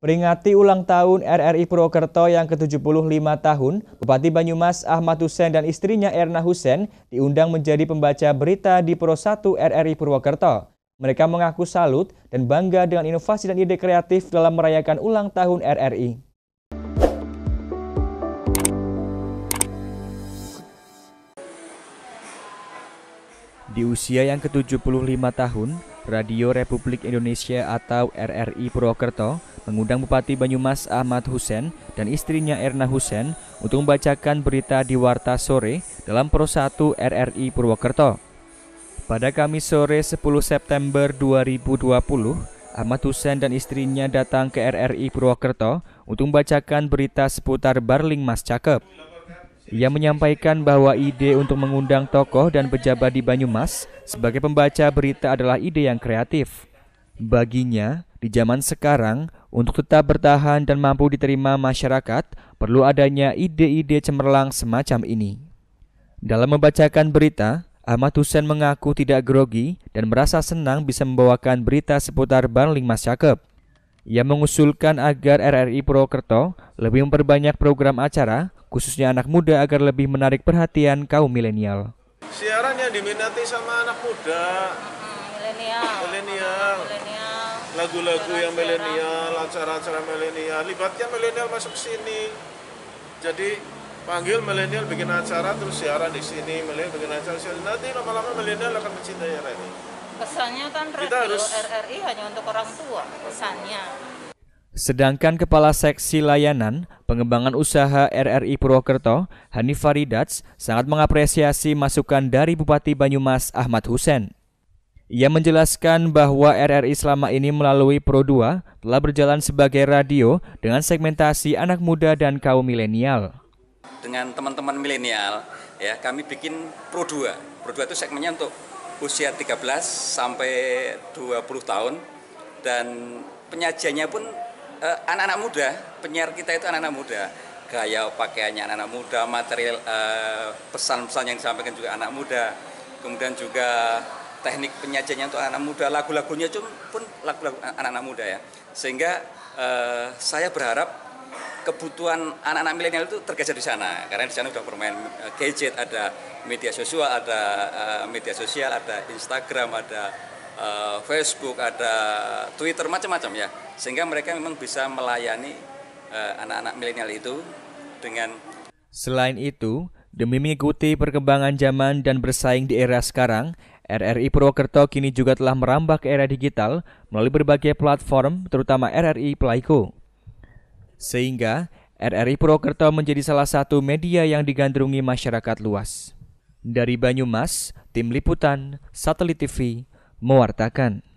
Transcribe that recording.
Peringati ulang tahun RRI Purwokerto yang ke-75 tahun, Bupati Banyumas Ahmad Hussein dan istrinya Erna Hussein diundang menjadi pembaca berita di Pro 1 RRI Purwokerto. Mereka mengaku salut dan bangga dengan inovasi dan ide kreatif dalam merayakan ulang tahun RRI. Di usia yang ke-75 tahun, Radio Republik Indonesia atau RRI Purwokerto mengundang Bupati Banyumas Ahmad Husen dan istrinya Erna Husen untuk membacakan berita di Warta Sore dalam Pro 1 RRI Purwokerto. Pada Kamis sore 10 September 2020, Ahmad Husen dan istrinya datang ke RRI Purwokerto untuk membacakan berita seputar Barling Mas Cakep. Ia menyampaikan bahwa ide untuk mengundang tokoh dan pejabat di Banyumas sebagai pembaca berita adalah ide yang kreatif. Baginya, di zaman sekarang, untuk tetap bertahan dan mampu diterima masyarakat, perlu adanya ide-ide cemerlang semacam ini. Dalam membacakan berita, Ahmad Hussein mengaku tidak grogi dan merasa senang bisa membawakan berita seputar Banling Mas Cakep. Ia mengusulkan agar RRI Purwokerto lebih memperbanyak program acara, khususnya anak muda agar lebih menarik perhatian kaum milenial. Siaran yang diminati sama anak muda, lagu-lagu yang milenial, acara-acara milenial, libatkan milenial masuk sini. Jadi panggil milenial bikin acara terus siaran di sini, milenial bikin acara siaran. Nanti lama-lama milenial akan mencintai RRI. Pesannya kan radio harus... RRI hanya untuk orang tua, pesannya. Sedangkan Kepala Seksi Layanan Pengembangan Usaha RRI Purwokerto, Hanif Faridats, sangat mengapresiasi masukan dari Bupati Banyumas Ahmad Husen. Ia menjelaskan bahwa RRI selama ini melalui Pro 2 telah berjalan sebagai radio dengan segmentasi anak muda dan kaum milenial. Dengan teman-teman milenial, ya kami bikin Pro 2. Pro 2 itu segmennya untuk usia 13 sampai 20 tahun dan penyajiannya pun anak eh, anak-anak muda, penyiar kita itu anak-anak muda. Gaya pakaiannya anak-anak muda, material pesan pesan eh, yang disampaikan juga anak muda. Kemudian juga teknik penyajiannya untuk anak, muda, lagu-lagunya pun lagu-lagu anak-anak muda ya. Sehingga eh, saya berharap kebutuhan anak-anak milenial itu tergeser di sana karena di sana sudah bermain eh, gadget, ada media sosial, ada eh, media sosial, ada Instagram, ada eh, Facebook, ada Twitter macam-macam ya. Sehingga mereka memang bisa melayani eh, anak-anak milenial itu dengan Selain itu, demi mengikuti perkembangan zaman dan bersaing di era sekarang, RRI Purwokerto kini juga telah merambah ke era digital melalui berbagai platform, terutama RRI Pelaiko. Sehingga, RRI Purwokerto menjadi salah satu media yang digandrungi masyarakat luas. Dari Banyumas, Tim Liputan, Satelit TV, mewartakan.